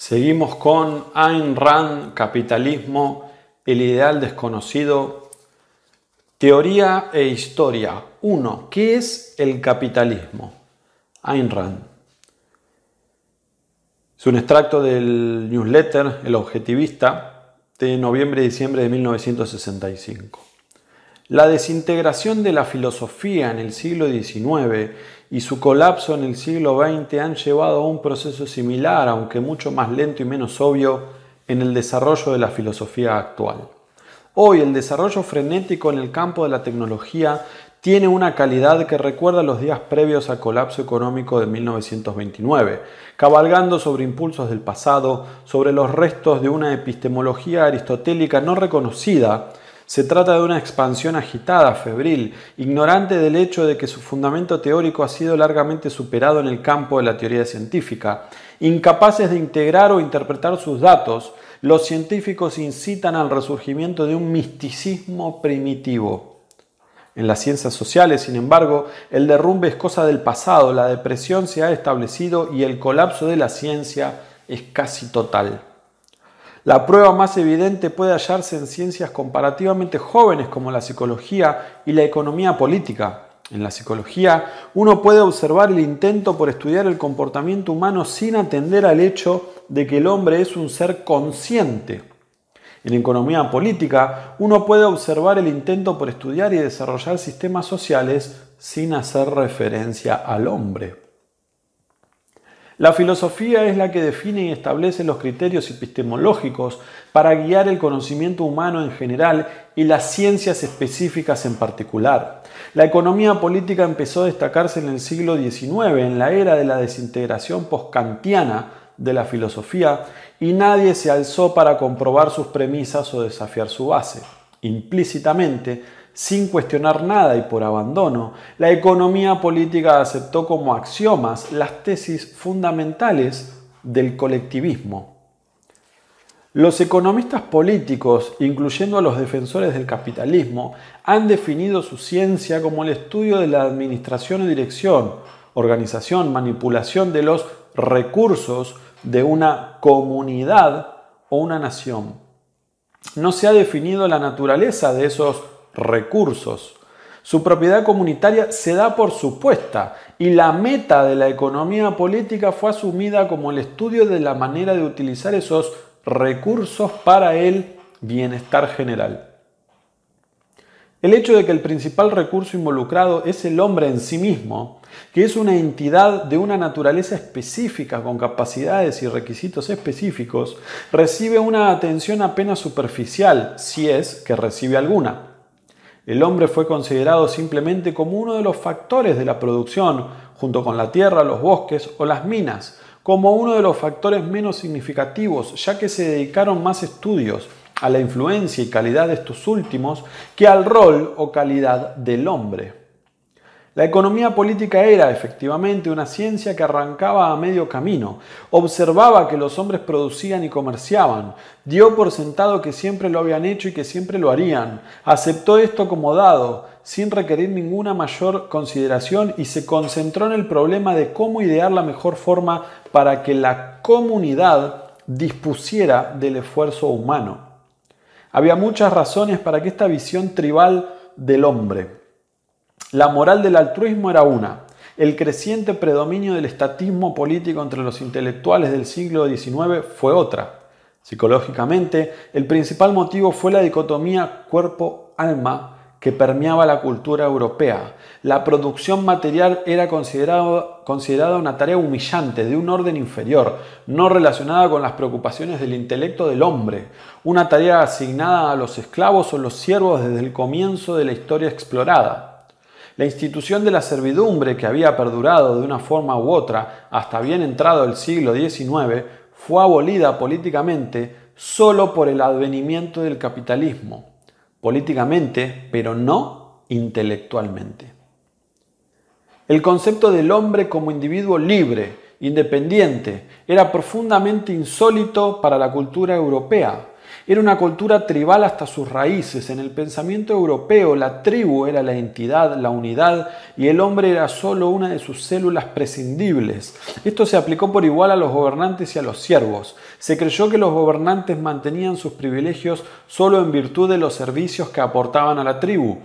Seguimos con Ayn Rand, Capitalismo, el ideal desconocido. Teoría e historia. 1. ¿Qué es el capitalismo? Ayn Rand. Es un extracto del newsletter El Objetivista de noviembre y diciembre de 1965. La desintegración de la filosofía en el siglo XIX y su colapso en el siglo XX han llevado a un proceso similar, aunque mucho más lento y menos obvio, en el desarrollo de la filosofía actual. Hoy el desarrollo frenético en el campo de la tecnología tiene una calidad que recuerda los días previos al colapso económico de 1929, cabalgando sobre impulsos del pasado, sobre los restos de una epistemología aristotélica no reconocida se trata de una expansión agitada, febril, ignorante del hecho de que su fundamento teórico ha sido largamente superado en el campo de la teoría científica. Incapaces de integrar o interpretar sus datos, los científicos incitan al resurgimiento de un misticismo primitivo. En las ciencias sociales, sin embargo, el derrumbe es cosa del pasado, la depresión se ha establecido y el colapso de la ciencia es casi total. La prueba más evidente puede hallarse en ciencias comparativamente jóvenes como la psicología y la economía política. En la psicología, uno puede observar el intento por estudiar el comportamiento humano sin atender al hecho de que el hombre es un ser consciente. En economía política, uno puede observar el intento por estudiar y desarrollar sistemas sociales sin hacer referencia al hombre. La filosofía es la que define y establece los criterios epistemológicos para guiar el conocimiento humano en general y las ciencias específicas en particular. La economía política empezó a destacarse en el siglo XIX, en la era de la desintegración kantiana de la filosofía, y nadie se alzó para comprobar sus premisas o desafiar su base. Implícitamente, sin cuestionar nada y por abandono, la economía política aceptó como axiomas las tesis fundamentales del colectivismo. Los economistas políticos, incluyendo a los defensores del capitalismo, han definido su ciencia como el estudio de la administración y dirección, organización, manipulación de los recursos de una comunidad o una nación. No se ha definido la naturaleza de esos recursos. Su propiedad comunitaria se da por supuesta y la meta de la economía política fue asumida como el estudio de la manera de utilizar esos recursos para el bienestar general. El hecho de que el principal recurso involucrado es el hombre en sí mismo, que es una entidad de una naturaleza específica con capacidades y requisitos específicos, recibe una atención apenas superficial, si es que recibe alguna el hombre fue considerado simplemente como uno de los factores de la producción, junto con la tierra, los bosques o las minas, como uno de los factores menos significativos, ya que se dedicaron más estudios a la influencia y calidad de estos últimos que al rol o calidad del hombre. La economía política era, efectivamente, una ciencia que arrancaba a medio camino. Observaba que los hombres producían y comerciaban. Dio por sentado que siempre lo habían hecho y que siempre lo harían. Aceptó esto como dado, sin requerir ninguna mayor consideración, y se concentró en el problema de cómo idear la mejor forma para que la comunidad dispusiera del esfuerzo humano. Había muchas razones para que esta visión tribal del hombre la moral del altruismo era una, el creciente predominio del estatismo político entre los intelectuales del siglo XIX fue otra. Psicológicamente, el principal motivo fue la dicotomía cuerpo-alma que permeaba la cultura europea. La producción material era considerada una tarea humillante, de un orden inferior, no relacionada con las preocupaciones del intelecto del hombre, una tarea asignada a los esclavos o los siervos desde el comienzo de la historia explorada. La institución de la servidumbre que había perdurado de una forma u otra hasta bien entrado el siglo XIX fue abolida políticamente solo por el advenimiento del capitalismo, políticamente, pero no intelectualmente. El concepto del hombre como individuo libre, independiente, era profundamente insólito para la cultura europea, era una cultura tribal hasta sus raíces. En el pensamiento europeo, la tribu era la entidad, la unidad, y el hombre era solo una de sus células prescindibles. Esto se aplicó por igual a los gobernantes y a los siervos. Se creyó que los gobernantes mantenían sus privilegios solo en virtud de los servicios que aportaban a la tribu.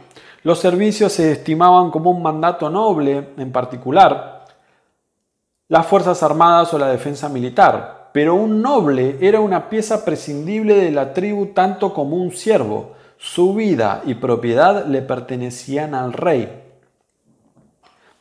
Los servicios se estimaban como un mandato noble, en particular las Fuerzas Armadas o la defensa militar pero un noble era una pieza prescindible de la tribu tanto como un siervo. Su vida y propiedad le pertenecían al rey.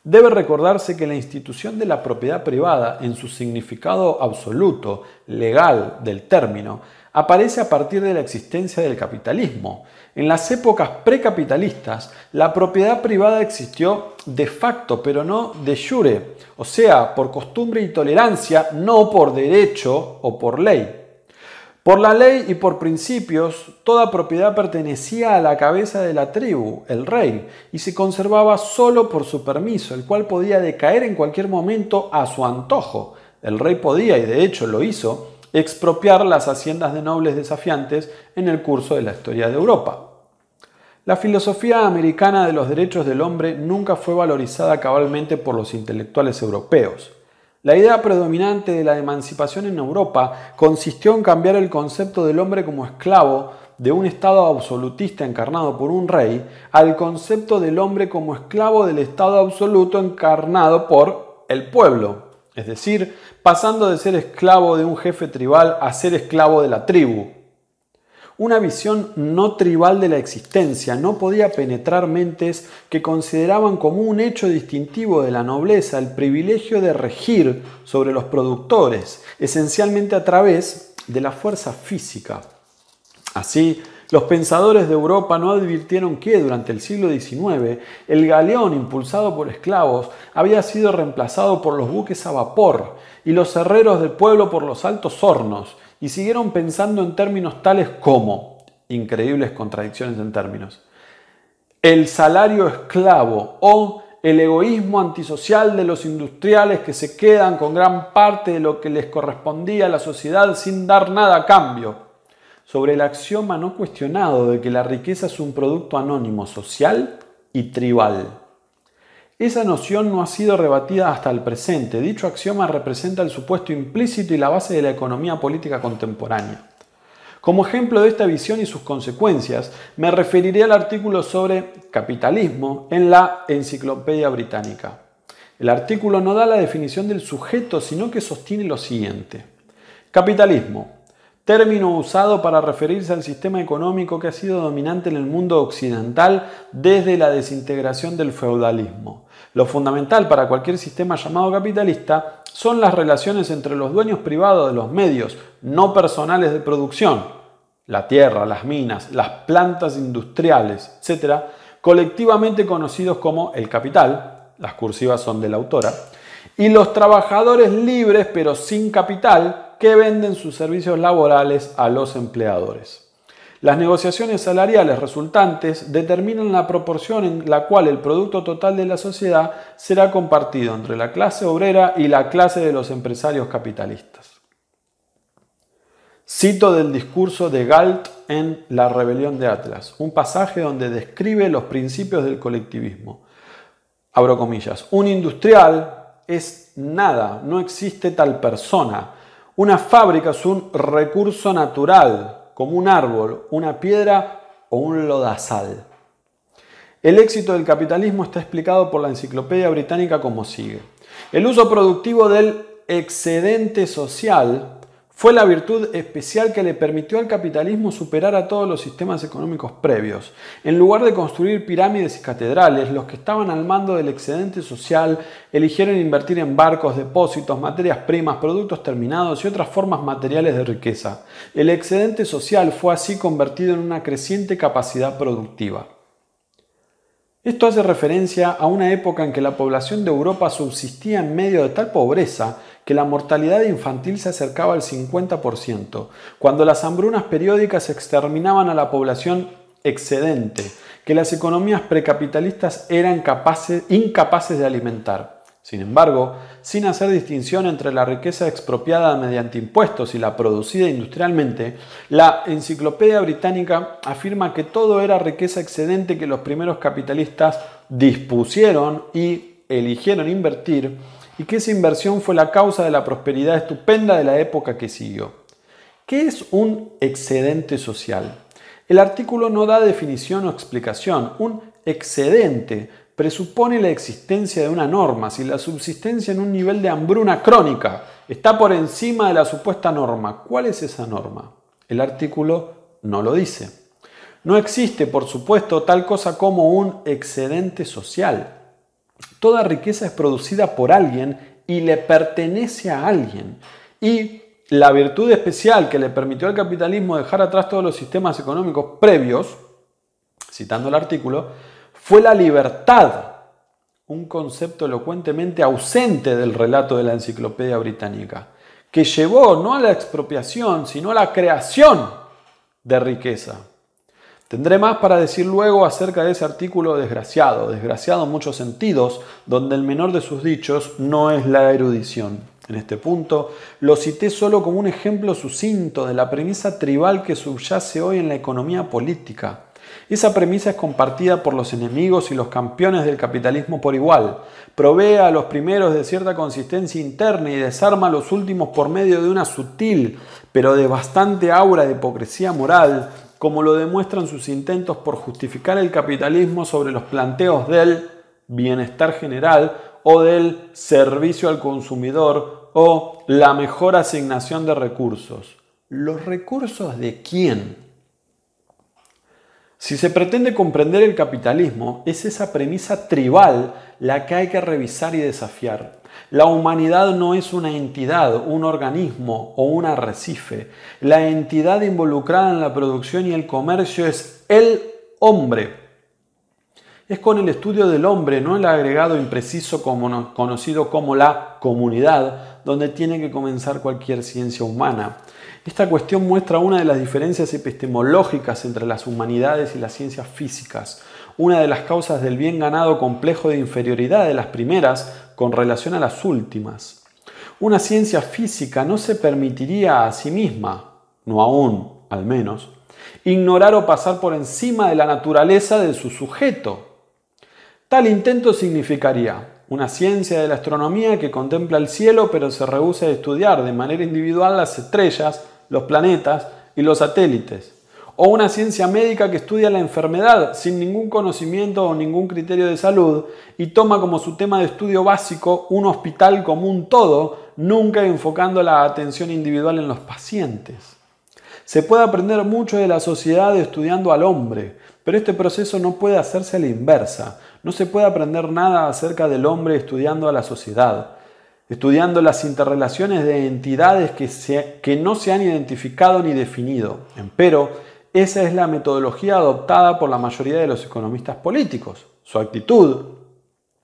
Debe recordarse que la institución de la propiedad privada, en su significado absoluto, legal del término, aparece a partir de la existencia del capitalismo. En las épocas precapitalistas, la propiedad privada existió de facto, pero no de jure, o sea, por costumbre y tolerancia, no por derecho o por ley. Por la ley y por principios, toda propiedad pertenecía a la cabeza de la tribu, el rey, y se conservaba solo por su permiso, el cual podía decaer en cualquier momento a su antojo. El rey podía, y de hecho lo hizo, expropiar las haciendas de nobles desafiantes en el curso de la historia de Europa. La filosofía americana de los derechos del hombre nunca fue valorizada cabalmente por los intelectuales europeos. La idea predominante de la emancipación en Europa consistió en cambiar el concepto del hombre como esclavo de un Estado absolutista encarnado por un rey al concepto del hombre como esclavo del Estado absoluto encarnado por el pueblo, es decir, pasando de ser esclavo de un jefe tribal a ser esclavo de la tribu. Una visión no tribal de la existencia no podía penetrar mentes que consideraban como un hecho distintivo de la nobleza el privilegio de regir sobre los productores, esencialmente a través de la fuerza física. Así, los pensadores de Europa no advirtieron que durante el siglo XIX el galeón impulsado por esclavos había sido reemplazado por los buques a vapor y los herreros del pueblo por los altos hornos, y siguieron pensando en términos tales como, increíbles contradicciones en términos, el salario esclavo o el egoísmo antisocial de los industriales que se quedan con gran parte de lo que les correspondía a la sociedad sin dar nada a cambio sobre el axioma no cuestionado de que la riqueza es un producto anónimo social y tribal. Esa noción no ha sido rebatida hasta el presente. Dicho axioma representa el supuesto implícito y la base de la economía política contemporánea. Como ejemplo de esta visión y sus consecuencias, me referiré al artículo sobre capitalismo en la Enciclopedia Británica. El artículo no da la definición del sujeto, sino que sostiene lo siguiente. Capitalismo, término usado para referirse al sistema económico que ha sido dominante en el mundo occidental desde la desintegración del feudalismo. Lo fundamental para cualquier sistema llamado capitalista son las relaciones entre los dueños privados de los medios no personales de producción, la tierra, las minas, las plantas industriales, etc., colectivamente conocidos como el capital, las cursivas son de la autora, y los trabajadores libres pero sin capital, que venden sus servicios laborales a los empleadores. Las negociaciones salariales resultantes determinan la proporción en la cual el producto total de la sociedad será compartido entre la clase obrera y la clase de los empresarios capitalistas. Cito del discurso de Galt en La rebelión de Atlas, un pasaje donde describe los principios del colectivismo. Abro comillas, un industrial es nada, no existe tal persona. Una fábrica es un recurso natural, como un árbol, una piedra o un lodazal. El éxito del capitalismo está explicado por la enciclopedia británica como sigue. El uso productivo del excedente social fue la virtud especial que le permitió al capitalismo superar a todos los sistemas económicos previos. En lugar de construir pirámides y catedrales, los que estaban al mando del excedente social eligieron invertir en barcos, depósitos, materias primas, productos terminados y otras formas materiales de riqueza. El excedente social fue así convertido en una creciente capacidad productiva. Esto hace referencia a una época en que la población de Europa subsistía en medio de tal pobreza que la mortalidad infantil se acercaba al 50%, cuando las hambrunas periódicas exterminaban a la población excedente, que las economías precapitalistas eran incapaces de alimentar. Sin embargo, sin hacer distinción entre la riqueza expropiada mediante impuestos y la producida industrialmente, la Enciclopedia Británica afirma que todo era riqueza excedente que los primeros capitalistas dispusieron y eligieron invertir y que esa inversión fue la causa de la prosperidad estupenda de la época que siguió. ¿Qué es un excedente social? El artículo no da definición o explicación. Un excedente presupone la existencia de una norma, si la subsistencia en un nivel de hambruna crónica está por encima de la supuesta norma. ¿Cuál es esa norma? El artículo no lo dice. No existe, por supuesto, tal cosa como un excedente social. Toda riqueza es producida por alguien y le pertenece a alguien. Y la virtud especial que le permitió al capitalismo dejar atrás todos los sistemas económicos previos, citando el artículo, fue la libertad, un concepto elocuentemente ausente del relato de la enciclopedia británica, que llevó no a la expropiación, sino a la creación de riqueza. Tendré más para decir luego acerca de ese artículo desgraciado, desgraciado en muchos sentidos, donde el menor de sus dichos no es la erudición. En este punto, lo cité solo como un ejemplo sucinto de la premisa tribal que subyace hoy en la economía política. Esa premisa es compartida por los enemigos y los campeones del capitalismo por igual. Provee a los primeros de cierta consistencia interna y desarma a los últimos por medio de una sutil, pero de bastante aura de hipocresía moral como lo demuestran sus intentos por justificar el capitalismo sobre los planteos del bienestar general o del servicio al consumidor o la mejor asignación de recursos. ¿Los recursos de quién? Si se pretende comprender el capitalismo, es esa premisa tribal la que hay que revisar y desafiar. La humanidad no es una entidad, un organismo o un arrecife. La entidad involucrada en la producción y el comercio es el hombre. Es con el estudio del hombre, no el agregado impreciso como conocido como la comunidad, donde tiene que comenzar cualquier ciencia humana. Esta cuestión muestra una de las diferencias epistemológicas entre las humanidades y las ciencias físicas. Una de las causas del bien ganado complejo de inferioridad de las primeras con relación a las últimas. Una ciencia física no se permitiría a sí misma, no aún, al menos, ignorar o pasar por encima de la naturaleza de su sujeto. Tal intento significaría una ciencia de la astronomía que contempla el cielo pero se rehúsa a estudiar de manera individual las estrellas, los planetas y los satélites, o una ciencia médica que estudia la enfermedad sin ningún conocimiento o ningún criterio de salud y toma como su tema de estudio básico un hospital como un todo, nunca enfocando la atención individual en los pacientes. Se puede aprender mucho de la sociedad estudiando al hombre, pero este proceso no puede hacerse a la inversa. No se puede aprender nada acerca del hombre estudiando a la sociedad estudiando las interrelaciones de entidades que, se, que, no se han identificado ni definido. Esa es la metodología adoptada por la mayoría de los economistas políticos. Su actitud,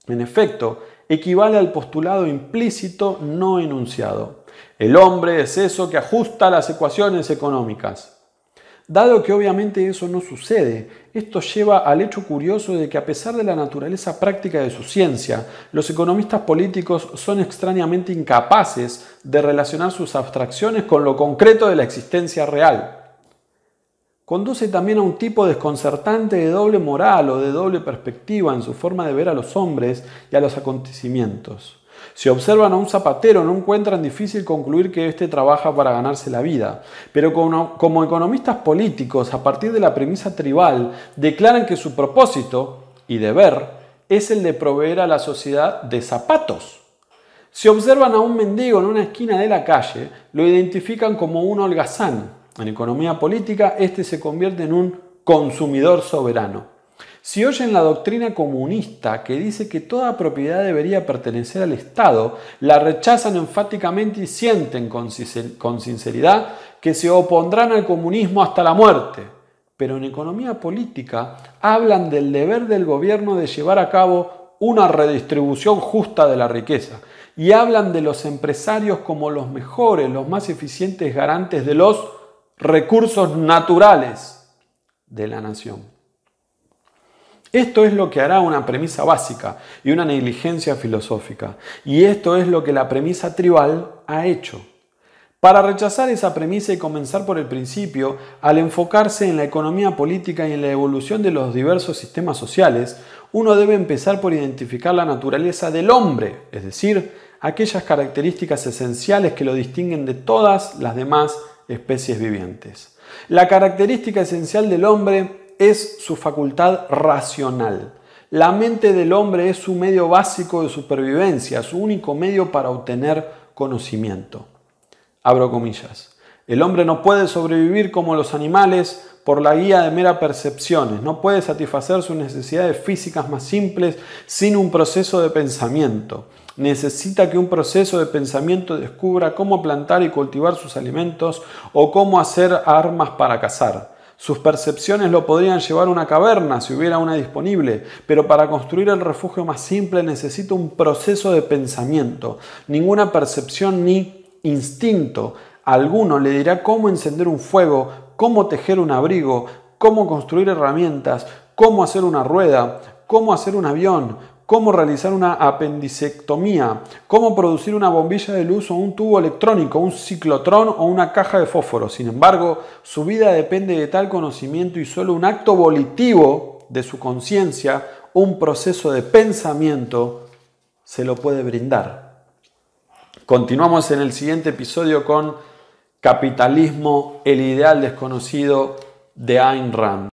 en efecto, equivale al postulado implícito no enunciado. El hombre es eso que ajusta las ecuaciones económicas. Dado que obviamente eso no sucede, esto lleva al hecho curioso de que a pesar de la naturaleza práctica de su ciencia, los economistas políticos son extrañamente incapaces de relacionar sus abstracciones con lo concreto de la existencia real conduce también a un tipo desconcertante de doble moral o de doble perspectiva en su forma de ver a los hombres y a los acontecimientos. Si observan a un zapatero no encuentran difícil concluir que éste trabaja para ganarse la vida, pero como, como economistas políticos, a partir de la premisa tribal, declaran que su propósito y deber es el de proveer a la sociedad de zapatos. Si observan a un mendigo en una esquina de la calle, lo identifican como un holgazán en economía política, este se convierte en un consumidor soberano. Si oyen la doctrina comunista que dice que toda propiedad debería pertenecer al Estado, la rechazan enfáticamente y sienten con sinceridad que se opondrán al comunismo hasta la muerte. Pero en economía política hablan del deber del gobierno de llevar a cabo una redistribución justa de la riqueza y hablan de los empresarios como los mejores, los más eficientes garantes de los recursos naturales de la nación. Esto es lo que hará una premisa básica y una negligencia filosófica. Y esto es lo que la premisa tribal ha hecho. Para rechazar esa premisa y comenzar por el principio, al enfocarse en la economía política y en la evolución de los diversos sistemas sociales, uno debe empezar por identificar la naturaleza del hombre, es decir, aquellas características esenciales que lo distinguen de todas las demás especies vivientes. La característica esencial del hombre es su facultad racional. La mente del hombre es su medio básico de supervivencia, su único medio para obtener conocimiento. Abro comillas. El hombre no puede sobrevivir como los animales por la guía de mera percepciones. No puede satisfacer sus necesidades físicas más simples sin un proceso de pensamiento. Necesita que un proceso de pensamiento descubra cómo plantar y cultivar sus alimentos o cómo hacer armas para cazar. Sus percepciones lo podrían llevar a una caverna si hubiera una disponible, pero para construir el refugio más simple necesita un proceso de pensamiento. Ninguna percepción ni instinto alguno le dirá cómo encender un fuego cómo tejer un abrigo, cómo construir herramientas, cómo hacer una rueda, cómo hacer un avión, cómo realizar una apendicectomía, cómo producir una bombilla de luz o un tubo electrónico, un ciclotrón o una caja de fósforo. Sin embargo, su vida depende de tal conocimiento y solo un acto volitivo de su conciencia, un proceso de pensamiento, se lo puede brindar. Continuamos en el siguiente episodio con Capitalismo, el ideal desconocido de Ayn Rand.